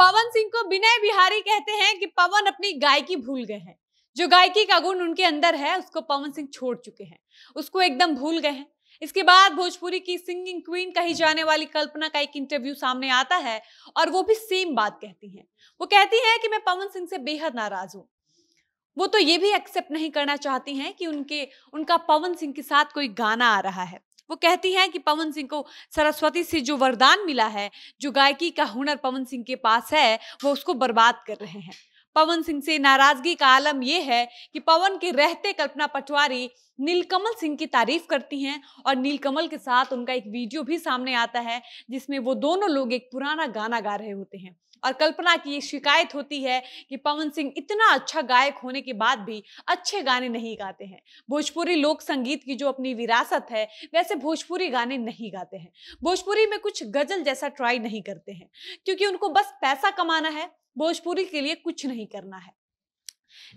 पवन सिंह को विनय बिहारी कहते हैं कि पवन अपनी गायकी भूल गए हैं जो गायकी का गुण उनके अंदर है उसको पवन सिंह छोड़ चुके हैं उसको एकदम भूल गए हैं इसके बाद भोजपुरी की सिंगिंग क्वीन कही जाने वाली कल्पना का एक इंटरव्यू सामने आता है और वो भी सेम बात कहती हैं वो कहती हैं कि मैं पवन सिंह से बेहद नाराज हूँ वो तो ये भी एक्सेप्ट नहीं करना चाहती हैं कि उनके उनका पवन सिंह के साथ कोई गाना आ रहा है वो कहती हैं कि पवन सिंह को सरस्वती से जो वरदान मिला है जो गायकी का हुनर पवन सिंह के पास है वो उसको बर्बाद कर रहे हैं पवन सिंह से नाराजगी का आलम यह है कि पवन के रहते कल्पना पटवारी नीलकमल सिंह की तारीफ करती हैं और नीलकमल के साथ उनका एक वीडियो भी सामने आता है जिसमें वो दोनों लोग एक पुराना गाना गा रहे होते हैं और कल्पना की ये शिकायत होती है कि पवन सिंह इतना अच्छा गायक होने के बाद भी अच्छे गाने नहीं गाते हैं भोजपुरी लोक संगीत की जो अपनी विरासत है वैसे भोजपुरी गाने नहीं गाते हैं भोजपुरी में कुछ गजल जैसा ट्राई नहीं करते हैं क्योंकि उनको बस पैसा कमाना है भोजपुरी के लिए कुछ नहीं करना है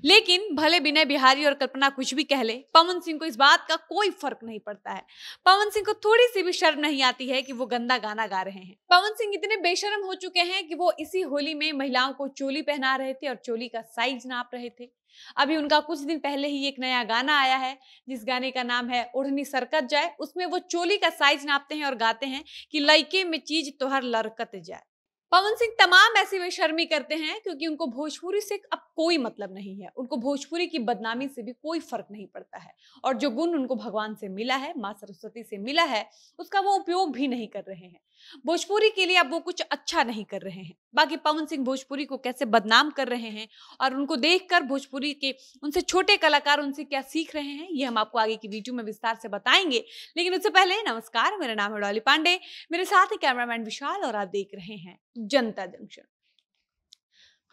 लेकिन भले विनय बिहारी और कल्पना कुछ भी कह ले पवन सिंह को इस बात का कोई फर्क नहीं पड़ता है पवन सिंह को थोड़ी सी भी शर्म नहीं आती है कि वो गंदा गाना गा रहे हैं पवन सिंह इतने बेशरम हो चुके हैं कि वो इसी होली में महिलाओं को चोली पहना रहे थे और चोली का साइज नाप रहे थे अभी उनका कुछ दिन पहले ही एक नया गाना आया है जिस गाने का नाम है उड़नी सरकत जाए उसमें वो चोली का साइज नापते हैं और गाते हैं कि लड़के में चीज तोहर लरकत जाए पवन सिंह तमाम ऐसी बेशर्मी करते हैं क्योंकि उनको भोजपुरी से अब कोई मतलब नहीं है उनको भोजपुरी की बदनामी से भी कोई फर्क नहीं पड़ता है और जो गुण उनको भगवान से मिला है माँ सरस्वती से मिला है उसका वो उपयोग भी नहीं कर रहे हैं भोजपुरी के लिए अब वो कुछ अच्छा नहीं कर रहे हैं बाकी पवन सिंह भोजपुरी को कैसे बदनाम कर रहे हैं और उनको देख भोजपुरी के उनसे छोटे कलाकार उनसे क्या सीख रहे हैं ये हम आपको आगे की वीडियो में विस्तार से बताएंगे लेकिन उससे पहले नमस्कार मेरा नाम है डॉली पांडे मेरे साथ ही कैमरामैन विशाल और आप देख रहे हैं जनता जंक्शन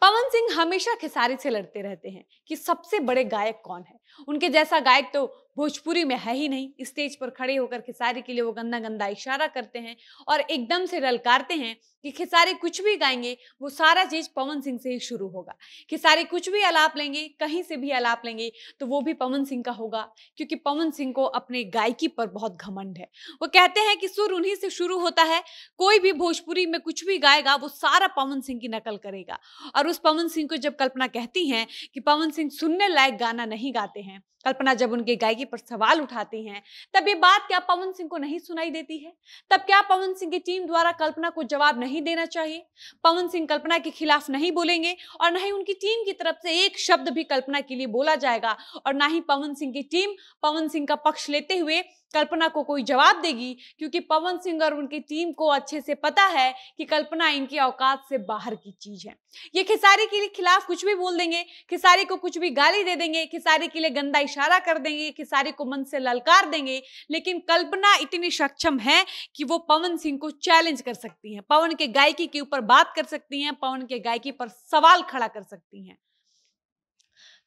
पवन सिंह हमेशा खिसारी से लड़ते रहते हैं कि सबसे बड़े गायक कौन है उनके जैसा गायक तो भोजपुरी में है ही नहीं स्टेज पर खड़े होकर खेसारी के लिए वो गंदा गंदा इशारा करते हैं और एकदम से ललकारते हैं कि खेसारी कुछ भी गाएंगे वो सारा चीज पवन सिंह से ही शुरू होगा खेसारी कुछ भी अलाप लेंगे कहीं से भी अलाप लेंगे तो वो भी पवन सिंह का होगा क्योंकि पवन सिंह को अपने गायकी पर बहुत घमंड है वो कहते हैं कि सुर उन्हीं से शुरू होता है कोई भी भोजपुरी में कुछ भी गाएगा वो सारा पवन सिंह की नकल करेगा और उस पवन सिंह को जब कल्पना कहती है कि पवन सिंह सुनने लायक गाना नहीं गाते हैं कल्पना जब उनके गायकी पर सवाल उठाती हैं तब ये बात क्या पवन सिंह को नहीं सुनाई देती है तब क्या पवन सिंह की टीम द्वारा कल्पना को जवाब नहीं देना चाहिए पवन सिंह कल्पना के खिलाफ नहीं बोलेंगे और ना ही उनकी टीम की तरफ से एक शब्द भी कल्पना के लिए बोला जाएगा और ना ही पवन सिंह की टीम पवन सिंह का पक्ष लेते हुए कल्पना को कोई जवाब देगी क्योंकि पवन सिंह और उनकी टीम को अच्छे से पता है कि कल्पना इनके औकात से बाहर की चीज है ये खिसारी के खिलाफ कुछ भी बोल देंगे खिसारी को कुछ भी गाली दे देंगे खिसारी के लिए गंदा इशारा कर देंगे कि सारे को मन से ललकार देंगे लेकिन कल्पना इतनी सक्षम है कि वो पवन सिंह को चैलेंज कर सकती हैं पवन के गायकी के ऊपर बात कर सकती हैं पवन के गायकी पर सवाल खड़ा कर सकती हैं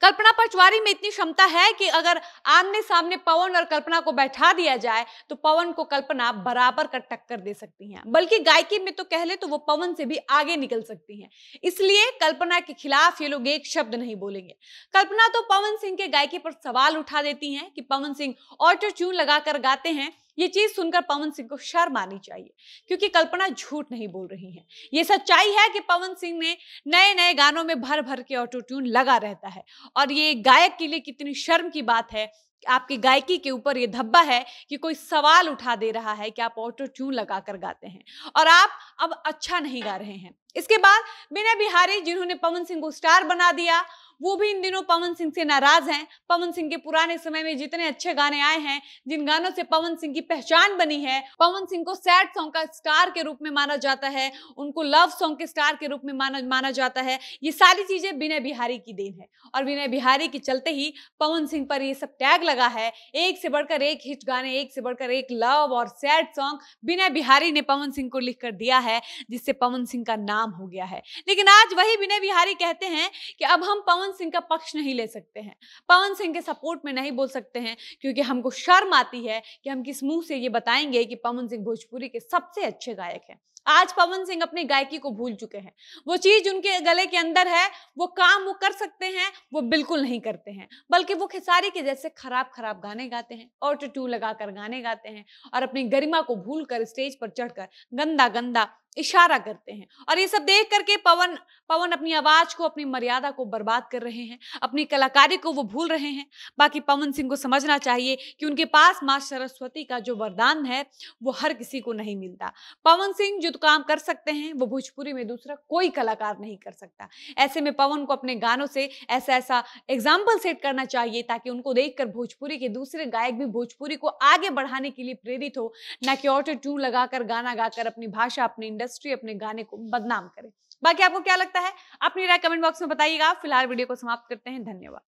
कल्पना पचवारी में इतनी क्षमता है कि अगर आमने सामने पवन और कल्पना को बैठा दिया जाए तो पवन को कल्पना बराबर का टक्कर दे सकती हैं बल्कि गायकी में तो कह ले तो वो पवन से भी आगे निकल सकती हैं इसलिए कल्पना के खिलाफ ये लोग एक शब्द नहीं बोलेंगे कल्पना तो पवन सिंह के गायकी पर सवाल उठा देती हैं कि पवन सिंह ऑटो ट्यून लगाकर गाते हैं ये चीज सुनकर पवन सिंह को शर्म आनी चाहिए क्योंकि कल्पना झूठ नहीं बोल रही है ये सच्चाई है कि पवन सिंह ने नए नए गानों में भर भर के ऑटो ट्यून लगा रहता है और ये गायक के लिए कितनी शर्म की बात है आपकी गायकी के ऊपर ये धब्बा है कि कोई सवाल उठा दे रहा है कि आप ऑटो ट्यून लगा कर गाते हैं और आप अब अच्छा नहीं गा रहे हैं इसके बाद बिना बिहारी जिन्होंने पवन सिंह को स्टार बना दिया वो भी इन दिनों पवन सिंह से नाराज हैं पवन सिंह के पुराने समय में जितने अच्छे गाने आए हैं जिन गानों से पवन सिंह की पहचान बनी है पवन सिंह को सैड सॉन्ग का स्टार के रूप में माना जाता है उनको लव सॉन्ग के स्टार के रूप में माना माना जाता है ये सारी चीजें विनय बिहारी की देन है और विनय बिहारी के चलते ही पवन सिंह पर ये सब टैग लगा है एक से बढ़कर एक हिट गाने एक से बढ़कर एक लव और सैड सॉन्ग विनय बिहारी ने पवन सिंह को लिख कर दिया है जिससे पवन सिंह का नाम हो गया है लेकिन आज वही विनय बिहारी कहते हैं कि अब हम पवन सिंह का पक्ष नहीं ले सकते हैं पवन सिंह के सपोर्ट में नहीं बोल सकते हैं क्योंकि हमको शर्म आती है कि हम किस मुंह से ये बताएंगे कि पवन सिंह भोजपुरी के सबसे अच्छे गायक हैं आज पवन सिंह अपने गायकी को भूल चुके हैं वो चीज उनके गले के अंदर है वो काम वो कर सकते हैं वो बिल्कुल नहीं करते हैं बल्कि वो खेसारी के जैसे खराब खराब गाने गाते हैं ऑटो ट्यू लगाकर गाने गाते हैं और अपनी गरिमा को भूल कर स्टेज पर चढ़कर गंदा गंदा इशारा करते हैं और ये सब देख करके पवन पवन अपनी आवाज को अपनी मर्यादा को बर्बाद कर रहे हैं अपनी कलाकारी को वो भूल रहे हैं बाकी पवन सिंह को समझना चाहिए कि उनके पास माँ सरस्वती का जो वरदान है वो हर किसी को नहीं मिलता पवन सिंह जो तो काम कर सकते हैं वो भोजपुरी में दूसरा कोई कलाकार नहीं कर सकता ऐसे में पवन को अपने गानों से ऐसा ऐसा एग्जाम्पल सेट करना चाहिए ताकि उनको देख भोजपुरी के दूसरे गायक भी भोजपुरी को आगे बढ़ाने के लिए प्रेरित हो ना कि ऑटो ट्यून लगाकर गाना गाकर अपनी भाषा अपनी इंडस्ट्री अपने गाने को बदनाम करे बाकी आपको क्या लगता है अपनी राय कमेंट बॉक्स में बताइएगा फिलहाल वीडियो को समाप्त करते हैं धन्यवाद